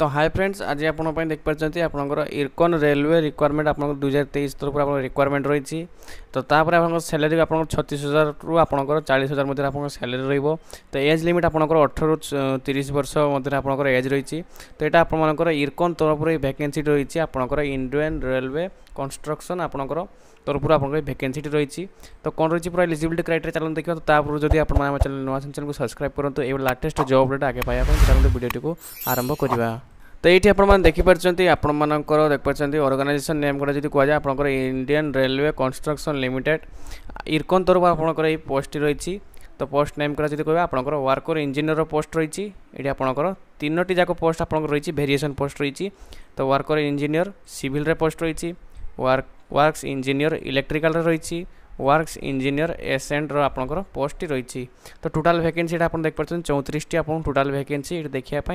ତ high friends ଆଜି ଆପଣଙ୍କ ପାଇଁ ଦେଖିପାରୁଛନ୍ତି ଆପଣଙ୍କର ଇରକନ୍ ରେଲୱେ ରିକ୍ୱାରମେଣ୍ଟ ଆପଣଙ୍କ ଦୁଇ ହଜାର ତେଇଶ ତରଫରୁ ଆପଣଙ୍କ ରିକ୍ୱାରମେଣ୍ଟ ରହିଛି ତ ତାପରେ ଆପଣଙ୍କ ସାଲାରୀ ଆପଣଙ୍କ ଛତିଶ ହଜାରରୁ ଆପଣଙ୍କର ଚାଳିଶ ହଜାର ମଧ୍ୟରେ ଆପଣଙ୍କ ସାଲାରୀ ରହିବ ତ ଏଜ୍ ଲିମିଟ୍ ଆପଣଙ୍କର ଅଠରରୁ ତିରିଶ ବର୍ଷ ମଧ୍ୟରେ ଆପଣଙ୍କର ଏଜ୍ ରହିଛି ତ ଏଇଟା ଆପଣମାନଙ୍କର ଇରକନ୍ ତରଫରୁ ଏହି ଭ୍ୟାକେନ୍ସି ରହିଛି ଆପଣଙ୍କର ଇଣ୍ଡିଆନ୍ ରେଲୱେ କନଷ୍ଟ୍ରକ୍ସନ୍ ଆପଣଙ୍କର তরফর আপনার ভ্যাকেন্সিটি রয়েছে তো কোণ রয়েছে পুরো এলিজিবিলিটি ক্রাইটেরিয়া চালু দেখা তো তাপরে যদি আপনার আমার চ্যানেল নয় চ্যানেলকে সবসক্রাইব করতে এই লাটেস্ট জব আপডেট আগে পাওয়া চালু ভিডিওটি আরম্ভ করা তো এইটি আপনার দেখিপারছেন আপনার দেখিপারছেন অর্গানাইজেসন নেম গুড়া যদি কুয়া আপনার Indian railway construction limited Ircon তরফ আপনার এই পোস্টটি রয়েছে তো পোস্ট নেম করা যদি কবে আপনার ওয়ার্কর ইঞ্জিনিয়র পোস্ট রয়েছে এটি আপনার তিনোটি যাক পোস্ট আপনার রয়েছে ভেরিয়েসন পোস্ট রয়েছে তো ওয়ার্কর ইঞ্জিনিয়র সিভিলরে পোস্ট রয়েছে ওয়ার্ক ওয়ার্কস ইঞ্জিনিয়র ইলেকট্রিকাল রয়েছে ওয়ার্কস ইঞ্জিনিয়র এসএন্ডর আপনার পোস্টটি রয়েছে তো টোটাল ভ্যাকেন্সিটা আপনার দেখিপাচ্ছেন চৌত্রিশটি আপনার টোটাল ভ্যাকেন্সি এটি দেখা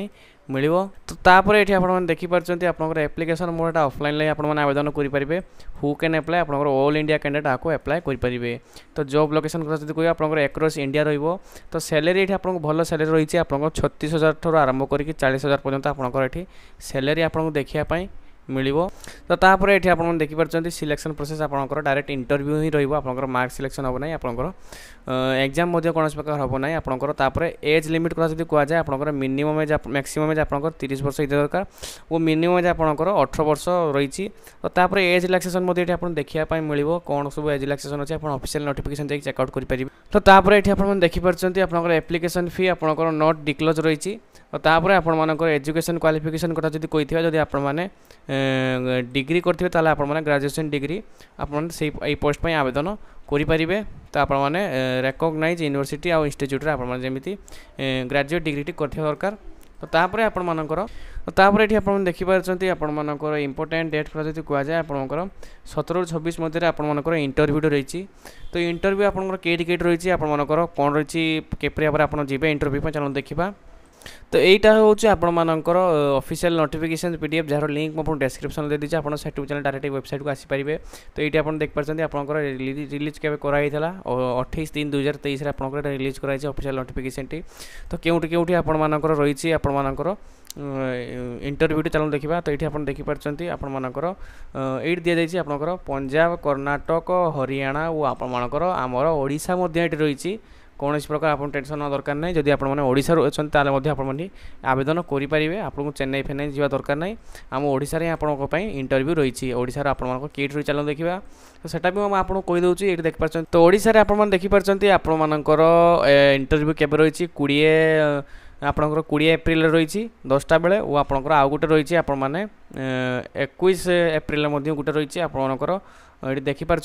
মিলব তো তাপরে এটি আপনার দেখিপাচ্ছেন আপনার আপ্লিকেসন মোডটা অফলাইন লাই আপনার আবেদন করে পারবে হু ক্যান আপ্লাই আপনার অল ইন্ডিয়া ক্যান্ডিডেট আকু আপ্লাই করে পারবে তো জব লোকেসন কথা যদি কহবে আপনার এক্রস ইন্ডিয়া রহব তো স্যালারি এটি আপনার ভালো স্যালারি রয়েছে আপনার ছত্রিশ হাজার ঠার আরম্ভ করি চাশ হাজার পর্যন্ত আপনার এটি স্যালারি আপনার দেখা मिल तो तापर ये आप देखिपार सिलेक्शन प्रोसेस आपंकर डायरेक्ट इंटरव्यू ही रोकर मार्क सिलेक्शन हम ना आपंकर एक्जाम कौन प्रकार हम ना आपंकर एज लिमिट कथा जब कहुए आपंकर मिनिमम एज मैक्सीम एज आपंकर तीस वर्ष होता दरकार और मिनिमम एज आपंकर अठर वर्ष रही तो तापर एज रिलाक्सेसन ये आप देखापी मिल कौन सब एज रिलाक्सेसन अच्छे आप अफिसील नोटिफिकेसन चेकआउट करेंगे तो तापर ये आप देखिपार आपंकर एप्लिकेसन फी आपंकर नट डिक्लोज रही ତାପରେ ଆପଣମାନଙ୍କର ଏଜୁକେସନ୍ କ୍ୱାଲିଫିକେସନ୍ କଥା ଯଦି କହିଥିବା ଯଦି ଆପଣମାନେ ଡିଗ୍ରୀ କରିଥିବେ ତାହେଲେ ଆପଣମାନେ ଗ୍ରାଜୁଏସନ୍ ଡିଗ୍ରୀ ଆପଣମାନେ ସେଇ ଏଇ ପୋଷ୍ଟ ପାଇଁ ଆବେଦନ କରିପାରିବେ ତ ଆପଣମାନେ ରେକଗ୍ନାଇଜ୍ ୟୁନିଭର୍ସିଟି ଆଉ ଇନଷ୍ଟିଚ୍ୟୁଟ୍ରେ ଆପଣମାନେ ଯେମିତି ଗ୍ରାଜୁଏଟ୍ ଡିଗ୍ରୀଟି କରିଥିବା ଦରକାର ତ ତାପରେ ଆପଣମାନଙ୍କର ତାପରେ ଏଠି ଆପଣମାନେ ଦେଖିପାରୁଛନ୍ତି ଆପଣମାନଙ୍କର ଇମ୍ପୋର୍ଟାଣ୍ଟ ଡେଟ୍ କଥା ଯଦି କୁହାଯାଏ ଆପଣଙ୍କର ସତରରୁ ଛବିଶ ମଧ୍ୟରେ ଆପଣମାନଙ୍କର ଇଣ୍ଟରଭ୍ୟୁଟେ ରହିଛି ତ ଇଣ୍ଟରଭ୍ୟୁ ଆପଣଙ୍କର କେଇଟି କେଇଟି ରହିଛି ଆପଣମାନଙ୍କର କ'ଣ ରହିଛି କିପରି ଭାବରେ ଆପଣ ଯିବେ ଇଣ୍ଟରଭ୍ୟୁ ପାଇଁ ଚାଲନ୍ତୁ ଦେଖିବା তো এইটা হচ্ছে ଆପଣମାନଙ୍କର official notification P D F ଯାହାର ଲିଙ୍କ୍ ମୁଁ ଆପଣ ଡେସ୍କ୍ରିପସନ୍ ଦେଇଦେଇଛି ଆପଣ ସେ ଟ୍ୟୁବ୍ ଚ୍ୟାନେଲ୍ ଡାଇରେକ୍ଟ ୱେବସାଇଟ୍କୁ ଆସିପାରିବେ ତ ଏଇଠି ଆପଣ ଦେଖିପାରୁଛନ୍ତି ଆପଣଙ୍କର ରିଲିଜ୍ କେବେ କରାହେଇଥିଲା ଅଠେଇଶ ତିନି ଦୁଇ ହଜାର ତେଇଶରେ ଆପଣଙ୍କର ଏଇଟା ରିଲିଜ୍ କରାଯାଇଛି ଅଫିସିଆଲ ନୋଟିଫିକେସନ୍ଟି ତ କେଉଁଠି କେଉଁଠି ଆପଣମାନଙ୍କର ରହିଛି ଆପଣମାନଙ୍କର ଇଣ୍ଟରଭ୍ୟୁଟି ଚାଲନ୍ତୁ ଦେଖିବା ତ ଏଇଠି ଆପଣ ଦେଖିପାରୁଛନ୍ତି ଆପଣମାନଙ୍କର ଏଇଠି ଦିଆଯାଇଛି ଆପଣଙ୍କର ପଞ୍ଜାବ କର୍ଣ୍ଣାଟକ ହରିୟାଣା ଓ ଆପଣମାନଙ୍କର ଆମର ଓଡ଼ିଶା ମଧ୍ୟ ଏଠି ରହିଛି কৌশি প্রকার আপনার টেনশন নেওয়া দরকার নাই যদি আপনার ওড়শার অনেক তাহলে আপনার আবেদন করে পে আপনার চেন্নাই ফেনাই যা দরকার নাই আমার ওড়শার হি আপনার ইন্টরভিউ রয়েছে ওড়শার আপনার কিট্রু চালু দেখা তো সেটা বি আপনার কইদেছি এটি দেখিপার তো ওড়শার আপনার দেখিপার আপনার ইন্টরভিউ কেবে রয়েছে কোড়িয়ে আপনার কোড়িয়ে এপ্রিল রয়েছে দশটা বেড়ে ও আপনার আউ গোটে রয়েছে আপনার একুশ এপ্রিল গোটে রয়েছে আপনার এটি দেখিপার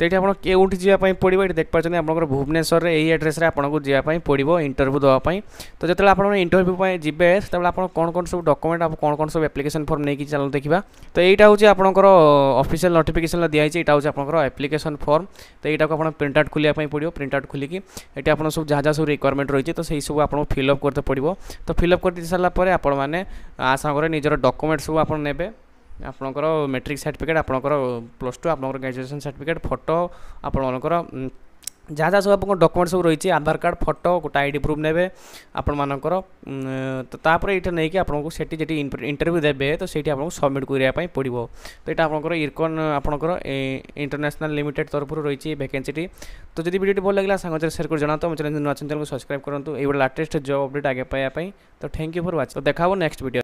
तो ये आप केउठी जावाई पड़ो ये देखिए आप भुवनेश्वर में यही आड्रेस आपको जावाई पड़ो इंटरव्यू देवाई तो जो आप इंटरव्यू जी से आप कौन कौन सब डकुमेंट आप कौन कौन सब एप्लिकेसन फर्म नहीं चलो देखा तो यहाँ हूँ आपंकर अफिशियाल नोटिफिकेसन दिखाई यहाँ हूँ आपंकर फर्म तो यहाँ को आप प्रिंट आउट खोलिया पड़ो प्रिंट आउट खोलिकी ये आप सब जहाँ जहाँ सब रिक्वयरमेंट रही है तो सही सब आपको फिलअप करते पड़ो तो फिलअप कर सारापर आपण मैंने आसागर निजर डकुमेंट सब आप ଆପଣଙ୍କର ମେଟ୍ରିକ୍ ସାର୍ଟିଫିକେଟ୍ ଆପଣଙ୍କର ପ୍ଲସ୍ ଟୁ ଆପଣଙ୍କର ଗ୍ରାଜୁଏସନ୍ ସାର୍ଟିଫିକେଟ୍ ଫଟୋ ଆପଣମାନଙ୍କର ଯାହା ଯାହା ସବୁ ଆପଣଙ୍କ ଡକୁମେଣ୍ଟ ସବୁ ରହିଛି ଆଧାର କାର୍ଡ଼ ଫଟୋ ଗୋଟେ ଆଇ ଡ଼ି ପ୍ରୁଫ୍ ନେବେ ଆପଣମାନଙ୍କର ତ ତାପରେ ଏଇଟା ନେଇକି ଆପଣଙ୍କୁ ସେଠି ଯେଠି ଇଣ୍ଟରଭ୍ୟୁ ଦେବେ ତ ସେଇଠି ଆପଣଙ୍କୁ ସବମିଟ୍ କରିବା ପାଇଁ ପଡ଼ିବ ତ ଏଇଟା ଆପଣଙ୍କର ଇରକନ୍ ଆପଣଙ୍କର ଇଣ୍ଟରନ୍ୟାସନାଲ୍ ଲିମିଟେଡ୍ ତରଫରୁ ରହିଛି ଏ ଭ୍ୟାକେନ୍ସିଟି ତ ଯଦି ଭିଡ଼ିଓଟି ଭଲ ଲାଗିଲା ସାଙ୍ଗରେ ସେୟାର କରି ଜଣାନ୍ତୁ ଆମ ଚ୍ୟାନେଲ୍ ନୂଆ ଅଛନ୍ତି ତାଙ୍କୁ ସବସ୍କ୍ରାଇବ୍ କରନ୍ତୁ ଏଇଭଳି ଲାଟେଷ୍ଟ ଜବ୍ ଅପଡ଼େଟ୍ ଆଗେ ପାଇବା ପାଇଁ ତ ଥ୍ୟାଙ୍କ ୟୁ ଫର୍ ୱାଚ୍ ତ ଦେଖା ହେବ ନେକ୍ସଟ ଭିଡ଼ିଓ